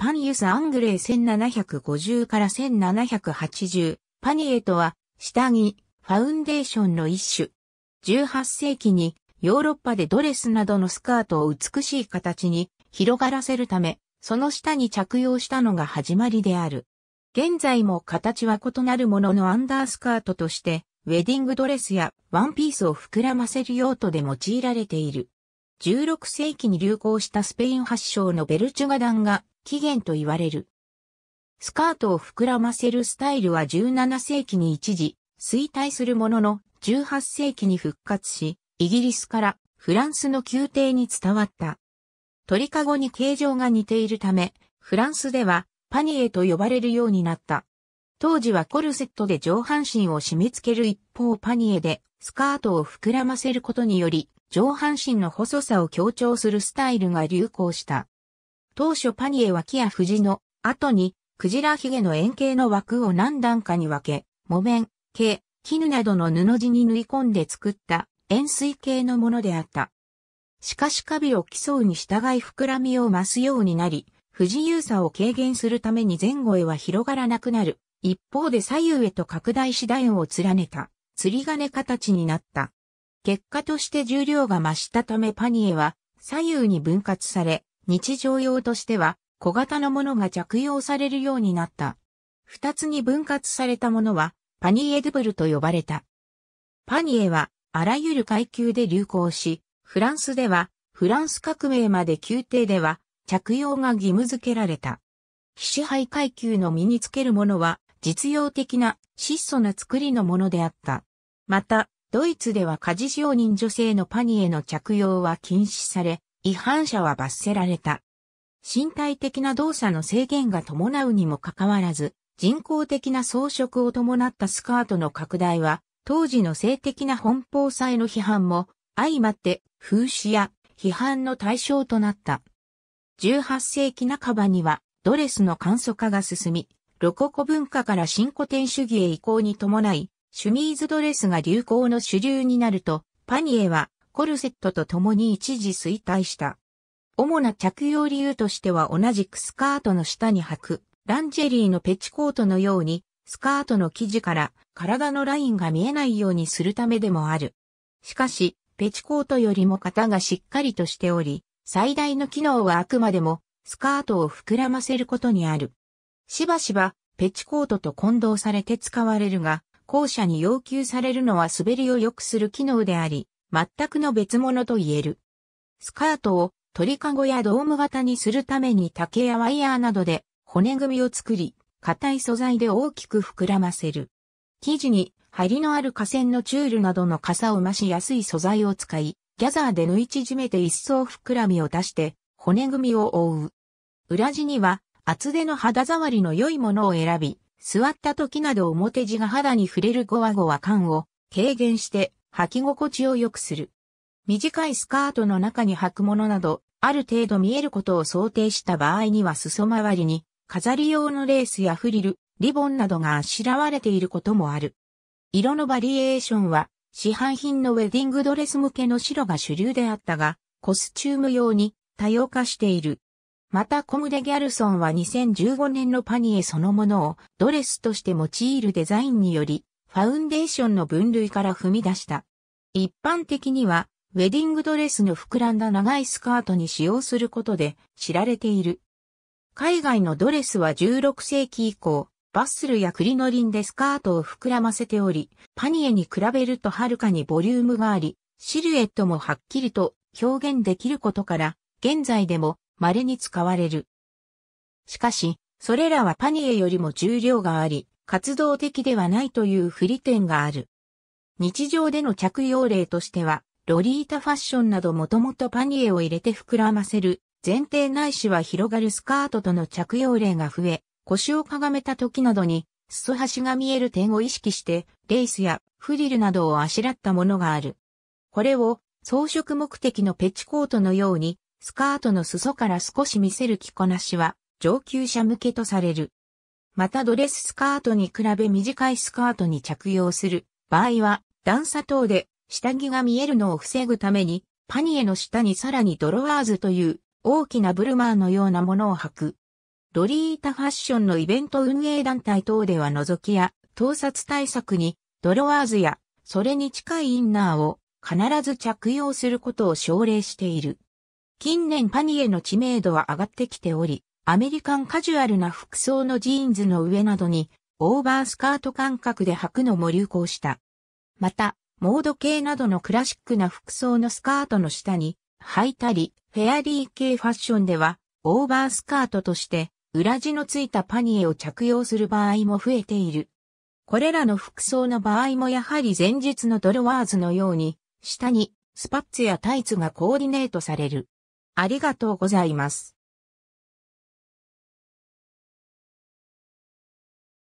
パニウス・アングレイ1750から1780、パニエとは、下着、ファウンデーションの一種。18世紀に、ヨーロッパでドレスなどのスカートを美しい形に広がらせるため、その下に着用したのが始まりである。現在も形は異なるもののアンダースカートとして、ウェディングドレスやワンピースを膨らませる用途で用いられている。16世紀に流行したスペイン発祥のベルチュガダンが起源と言われる。スカートを膨らませるスタイルは17世紀に一時衰退するものの18世紀に復活し、イギリスからフランスの宮廷に伝わった。鳥かごに形状が似ているため、フランスではパニエと呼ばれるようになった。当時はコルセットで上半身を締め付ける一方パニエでスカートを膨らませることにより上半身の細さを強調するスタイルが流行した。当初パニエは木や藤の後に、クジラヒゲの円形の枠を何段かに分け、木綿、毛、絹などの布地に縫い込んで作った円錐形のものであった。しかしカビを競うに従い膨らみを増すようになり、不自由さを軽減するために前後へは広がらなくなる。一方で左右へと拡大し楕円を連ねた、釣り鐘形になった。結果として重量が増したためパニエは左右に分割され、日常用としては小型のものが着用されるようになった。二つに分割されたものはパニエドブルと呼ばれた。パニエはあらゆる階級で流行し、フランスではフランス革命まで宮廷では着用が義務付けられた。非支配階級の身につけるものは実用的な質素な作りのものであった。また、ドイツでは家事上人女性のパニエの着用は禁止され、違反者は罰せられた。身体的な動作の制限が伴うにもかかわらず、人工的な装飾を伴ったスカートの拡大は、当時の性的な奔放さへの批判も、相まって風刺や批判の対象となった。18世紀半ばには、ドレスの簡素化が進み、ロココ文化から新古典主義へ移行に伴い、シュミーズドレスが流行の主流になると、パニエはコルセットと共に一時衰退した。主な着用理由としては同じくスカートの下に履く、ランジェリーのペチコートのように、スカートの生地から体のラインが見えないようにするためでもある。しかし、ペチコートよりも型がしっかりとしており、最大の機能はあくまでも、スカートを膨らませることにある。しばしば、ペチコートと混同されて使われるが、後者に要求されるのは滑りを良くする機能であり、全くの別物と言える。スカートを鳥かごやドーム型にするために竹やワイヤーなどで骨組みを作り、硬い素材で大きく膨らませる。生地に針のある河川のチュールなどの傘を増しやすい素材を使い、ギャザーで縫い縮めて一層膨らみを出して骨組みを覆う。裏地には厚手の肌触りの良いものを選び、座った時など表地が肌に触れるゴワゴワ感を軽減して履き心地を良くする。短いスカートの中に履くものなど、ある程度見えることを想定した場合には裾回りに飾り用のレースやフリル、リボンなどがあしらわれていることもある。色のバリエーションは市販品のウェディングドレス向けの白が主流であったが、コスチューム用に多様化している。またコムデ・ギャルソンは2015年のパニエそのものをドレスとして用いるデザインによりファウンデーションの分類から踏み出した。一般的には、ウェディングドレスの膨らんだ長いスカートに使用することで知られている。海外のドレスは16世紀以降、バッスルやクリノリンでスカートを膨らませており、パニエに比べるとはるかにボリュームがあり、シルエットもはっきりと表現できることから、現在でも稀に使われる。しかし、それらはパニエよりも重量があり、活動的ではないという不利点がある。日常での着用例としては、ロリータファッションなどもともとパニエを入れて膨らませる、前提ないしは広がるスカートとの着用例が増え、腰をかがめた時などに、裾端が見える点を意識して、レースやフリルなどをあしらったものがある。これを装飾目的のペチコートのように、スカートの裾から少し見せる着こなしは上級者向けとされる。またドレススカートに比べ短いスカートに着用する場合は段差等で下着が見えるのを防ぐためにパニエの下にさらにドロワーズという大きなブルマーのようなものを履く。ロリータファッションのイベント運営団体等では覗きや盗撮対策にドロワーズやそれに近いインナーを必ず着用することを奨励している。近年パニエの知名度は上がってきており、アメリカンカジュアルな服装のジーンズの上などにオーバースカート感覚で履くのも流行した。また、モード系などのクラシックな服装のスカートの下に履いたり、フェアリー系ファッションではオーバースカートとして裏地のついたパニエを着用する場合も増えている。これらの服装の場合もやはり前日のドロワーズのように、下にスパッツやタイツがコーディネートされる。ありがとうございます。